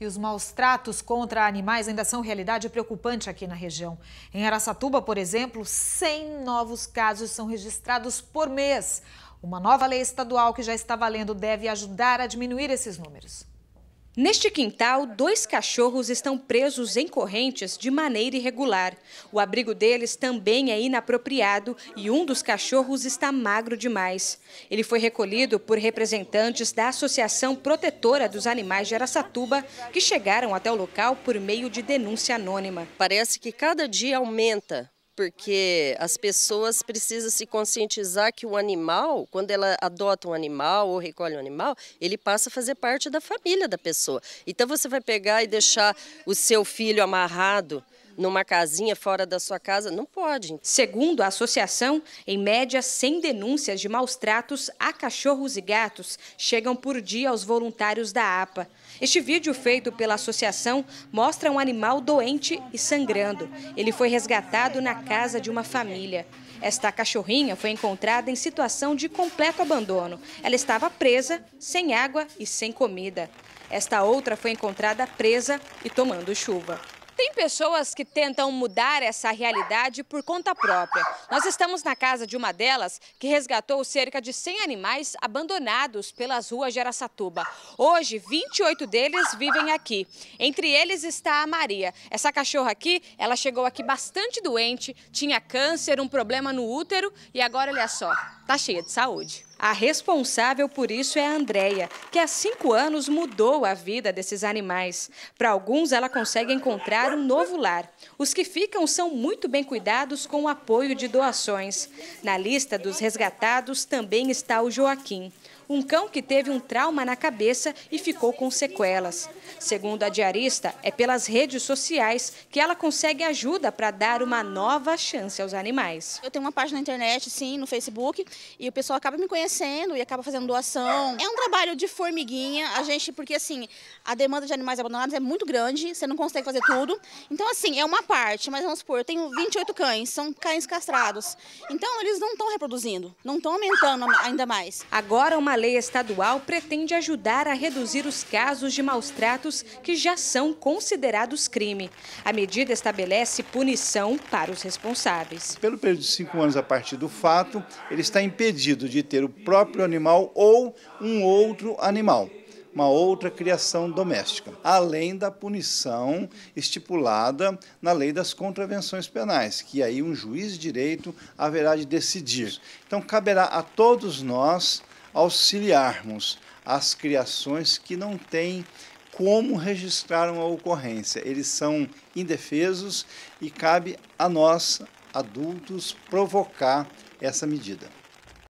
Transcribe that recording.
E os maus tratos contra animais ainda são realidade preocupante aqui na região. Em Araçatuba, por exemplo, 100 novos casos são registrados por mês. Uma nova lei estadual que já está valendo deve ajudar a diminuir esses números. Neste quintal, dois cachorros estão presos em correntes de maneira irregular. O abrigo deles também é inapropriado e um dos cachorros está magro demais. Ele foi recolhido por representantes da Associação Protetora dos Animais de Aracatuba, que chegaram até o local por meio de denúncia anônima. Parece que cada dia aumenta porque as pessoas precisam se conscientizar que o animal, quando ela adota um animal ou recolhe um animal, ele passa a fazer parte da família da pessoa. Então você vai pegar e deixar o seu filho amarrado numa casinha fora da sua casa, não pode. Segundo a associação, em média 100 denúncias de maus tratos a cachorros e gatos chegam por dia aos voluntários da APA. Este vídeo feito pela associação mostra um animal doente e sangrando. Ele foi resgatado na casa de uma família. Esta cachorrinha foi encontrada em situação de completo abandono. Ela estava presa, sem água e sem comida. Esta outra foi encontrada presa e tomando chuva. Tem pessoas que tentam mudar essa realidade por conta própria. Nós estamos na casa de uma delas que resgatou cerca de 100 animais abandonados pelas ruas de Aracatuba. Hoje, 28 deles vivem aqui. Entre eles está a Maria. Essa cachorra aqui, ela chegou aqui bastante doente, tinha câncer, um problema no útero e agora, olha só, tá cheia de saúde. A responsável por isso é a Andrea, que há cinco anos mudou a vida desses animais. Para alguns, ela consegue encontrar um novo lar. Os que ficam são muito bem cuidados com o apoio de doações. Na lista dos resgatados também está o Joaquim um cão que teve um trauma na cabeça e ficou com sequelas. Segundo a diarista, é pelas redes sociais que ela consegue ajuda para dar uma nova chance aos animais. Eu tenho uma página na internet, sim, no Facebook, e o pessoal acaba me conhecendo e acaba fazendo doação. É um trabalho de formiguinha, a gente, porque assim, a demanda de animais abandonados é muito grande, você não consegue fazer tudo. Então, assim, é uma parte, mas vamos supor, eu tenho 28 cães, são cães castrados. Então, eles não estão reproduzindo, não estão aumentando ainda mais. Agora, uma lei estadual pretende ajudar a reduzir os casos de maus tratos que já são considerados crime. A medida estabelece punição para os responsáveis. Pelo período de cinco anos a partir do fato, ele está impedido de ter o próprio animal ou um outro animal uma outra criação doméstica, além da punição estipulada na lei das contravenções penais, que aí um juiz de direito haverá de decidir. Então, caberá a todos nós auxiliarmos as criações que não têm como registrar uma ocorrência. Eles são indefesos e cabe a nós, adultos, provocar essa medida.